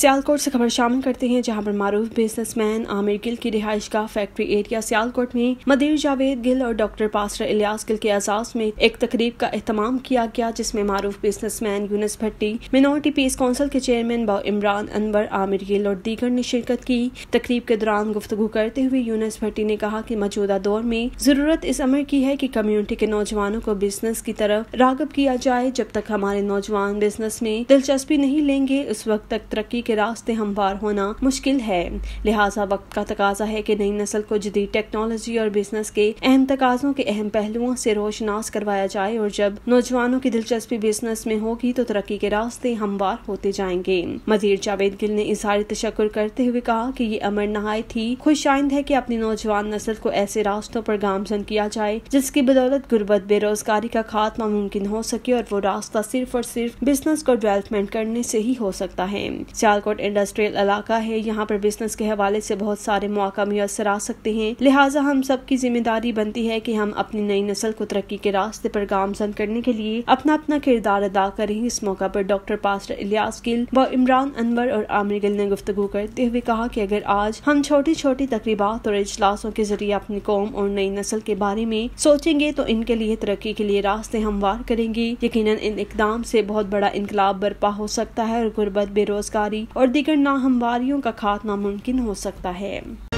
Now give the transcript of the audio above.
सियालकोट से खबर शामिल करते हैं जहां पर मारूफ बिजनेसमैन आमिर गिल की रिहाइश का फैक्ट्री एरिया सियालकोट में मदीर जावेद गिल और डॉक्टर पासर इलियास गिल के एजाज में एक तकरीब का अहतमाम किया गया जिसमें मारूफ businessman Younis Bhatti minority peace council के चेयरमैन बा इमरान अनवर आमिर गिल और दीगर ने शिरकत की तकरीब के दौरान गुफ्तु करते हुए यूनस भट्टी ने कहा की मौजूदा दौर में जरूरत इस अमर की है की कम्यूनिटी के नौजवानों को बिजनेस की तरफ रागब किया जाए जब तक हमारे नौजवान बिजनेस में दिलचस्पी नहीं लेंगे उस वक्त तक तरक्की के रास्ते हमवार होना मुश्किल है लिहाजा वक्त का तकाजा है की नई नस्ल को जदीद टेक्नोलॉजी और बिजनेस के अहम तकों के अहम पहलुओं से रोशनास करवाया जाए और जब नौजवानों की दिलचस्पी बिजनेस में होगी तो तरक्की के रास्ते हमवार होते जाएंगे मजीद जावेद गिल ने इजहार तशक् करते हुए कहा की ये अमर नहायत थी खुश आइंद है की अपनी नौजवान नस्ल को ऐसे रास्तों पर गामजन किया जाए जिसकी बदौलत गुर्बत बेरोजगारी का खात्मा मुमकिन हो सके और वो रास्ता सिर्फ और सिर्फ बिजनेस को डेवलपमेंट करने से ही हो सकता है सियालकोट इंडस्ट्रियल इलाका है यहाँ पर बिजनेस के हवाले से बहुत सारे मौका मैसर आ सकते हैं लिहाजा हम सब की जिम्मेदारी बनती है कि हम अपनी नई नस्ल को तरक्की के रास्ते पर गामजन करने के लिए अपना अपना किरदार अदा करें इस मौका पर डॉक्टर पास्टर इलियास गिल व इमरान अनवर और आमिर गिल ने गुफ्तु करते हुए कहा कि अगर आज हम छोटी छोटी तकरीबा और इजलासों के जरिए अपनी कौम और नई नस्ल के बारे में सोचेंगे तो इनके लिए तरक्की के लिए रास्ते हमवार करेंगे यकीन इन इकदाम से बहुत बड़ा इनकलाब बर्पा हो सकता है और गुर्बत बेरोजगारी और दीगर नाहमवारियों का खात्मा मुमकिन हो सकता है